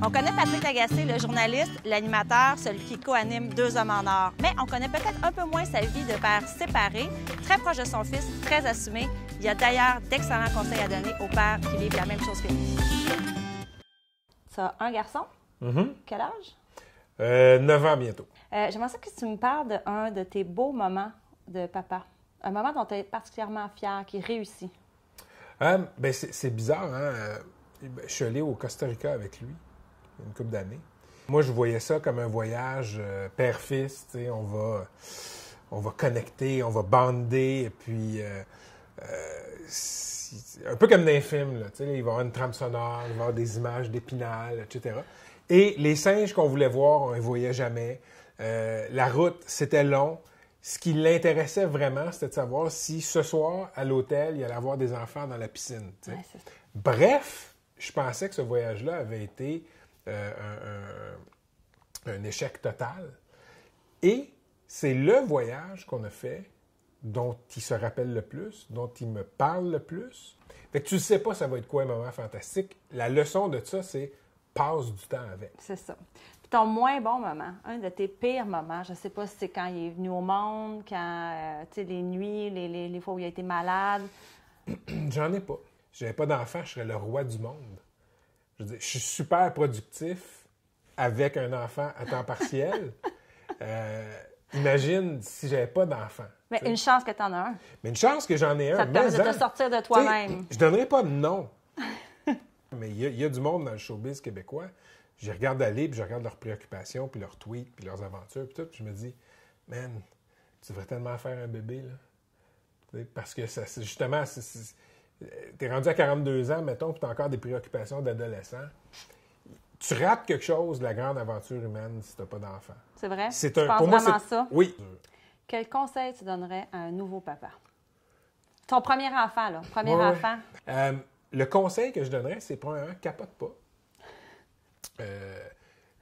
On connaît Patrick Agacé, le journaliste, l'animateur, celui qui co-anime Deux hommes en or. Mais on connaît peut-être un peu moins sa vie de père séparé, très proche de son fils, très assumé. Il y a d'ailleurs d'excellents conseils à donner aux pères qui vivent la même chose que lui. Tu as un garçon? Mm-hmm. Quel âge? Euh, neuf 9 ans bientôt. Euh, j'aimerais que tu me parles d'un de, de tes beaux moments de papa. Un moment dont tu es particulièrement fier, qui réussit. Euh, ben, c'est bizarre, hein. Je suis allé au Costa Rica avec lui une couple d'années. Moi, je voyais ça comme un voyage euh, père-fils. On va, on va connecter, on va bander, et puis euh, euh, un peu comme dans les films. Là, il va y avoir une trame sonore, il va y avoir des images d'épinal, etc. Et les singes qu'on voulait voir, on ne les voyait jamais. la route, c'était long. Ce qui l'intéressait vraiment, c'était de savoir si ce soir, à l'hôtel, il allait avoir des enfants dans la piscine. Bref, je pensais que ce voyage-là avait été euh, un, échec total. Et c'est le voyage qu'on a fait dont il se rappelle le plus, dont il me parle le plus. Fait que tu ne sais pas ça va être quoi un moment fantastique. La leçon de ça, c'est passe du temps avec. C'est ça. Puis ton moins bon moment, un de tes pires moments, je ne sais pas si c'est quand il est venu au monde, quand, euh, tu sais, les nuits, les, les, fois où il a été malade. J'en ai pas. Je n'avais pas d'enfant, je serais le roi du monde. Je, je suis super productif avec un enfant à temps partiel. Euh, imagine si j'avais pas d'enfant. Mais une chance que tu en as un. Mais une chance que j'en ai un. Ça te permet de te sortir de toi-même. Je donnerais pas de nom. Mais il y, a du monde dans le showbiz québécois. Je regarde aller, puis je regarde leurs préoccupations, puis leurs tweets, puis leurs aventures, puis tout. je me dis, man, tu devrais tellement faire un bébé, là. parce que ça, justement, c'est tu rendu à 42 ans, mettons, puis tu as encore des préoccupations d'adolescent. Tu rates quelque chose de la grande aventure humaine si tu n'as pas d'enfant. C'est vrai? C'est un, pour ça. Oui. Quel conseil tu donnerais à un nouveau papa? Ton premier enfant, là. Premier enfant. Euh, le conseil que je donnerais, c'est premièrement, capote pas. Euh,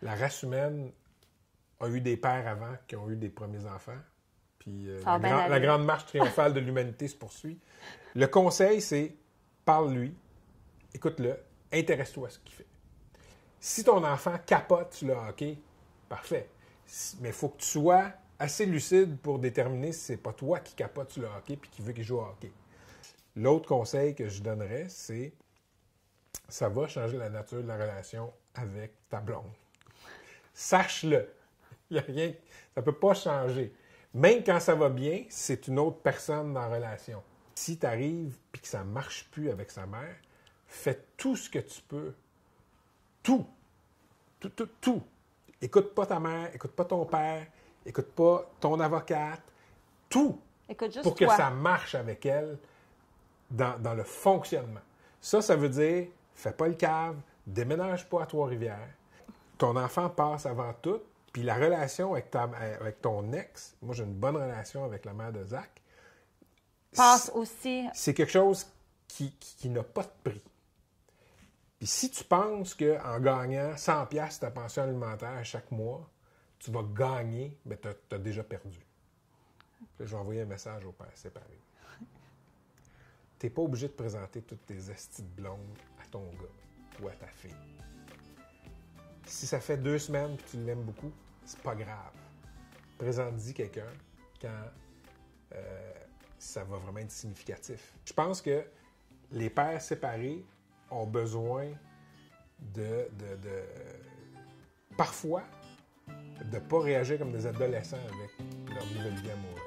la race humaine a eu des pères avant qui ont eu des premiers enfants. Euh, la, grande marche triomphale de l'humanité se poursuit. Le conseil, c'est parle-lui, écoute-le, intéresse-toi à ce qu'il fait. Si ton enfant capote sur le hockey, parfait. Mais il faut que tu sois assez lucide pour déterminer si c'est pas toi qui capote sur le hockey puis qui veut qu'il joue au hockey. L'autre conseil que je donnerais, c'est ça va changer la nature de la relation avec ta blonde. Sache-le. a rien, Ça ne peut pas changer. Même quand ça va bien, c'est une autre personne dans la relation. Si tu arrives et que ça marche plus avec sa mère, fais tout ce que tu peux. Tout. Tout, tout, tout. Écoute pas ta mère, écoute pas ton père, écoute pas ton avocate. Tout. pour que ça marche avec elle dans, dans le fonctionnement. Ça, ça veut dire, fais pas le cave, déménage pas à Trois-Rivières. Ton enfant passe avant tout, puis la relation avec, ta, avec ton ex, moi j'ai une bonne relation avec la mère de Zach. Passe aussi. C'est quelque chose qui, n'a pas de prix. Puis si tu penses qu'en gagnant 100$ ta pension alimentaire chaque mois, tu vas gagner, mais ben, tu as, déjà perdu. je vais envoyer un message au père séparé. T'es pas obligé de présenter toutes tes estides blondes à ton gars ou à ta fille. Si ça fait deux semaines que tu l'aimes beaucoup, c'est pas grave. présente dit quelqu'un quand euh, ça va vraiment être significatif. Je pense que les pères séparés ont besoin de, de, de parfois de ne pas réagir comme des adolescents avec leur nouvelle vie amoureuse.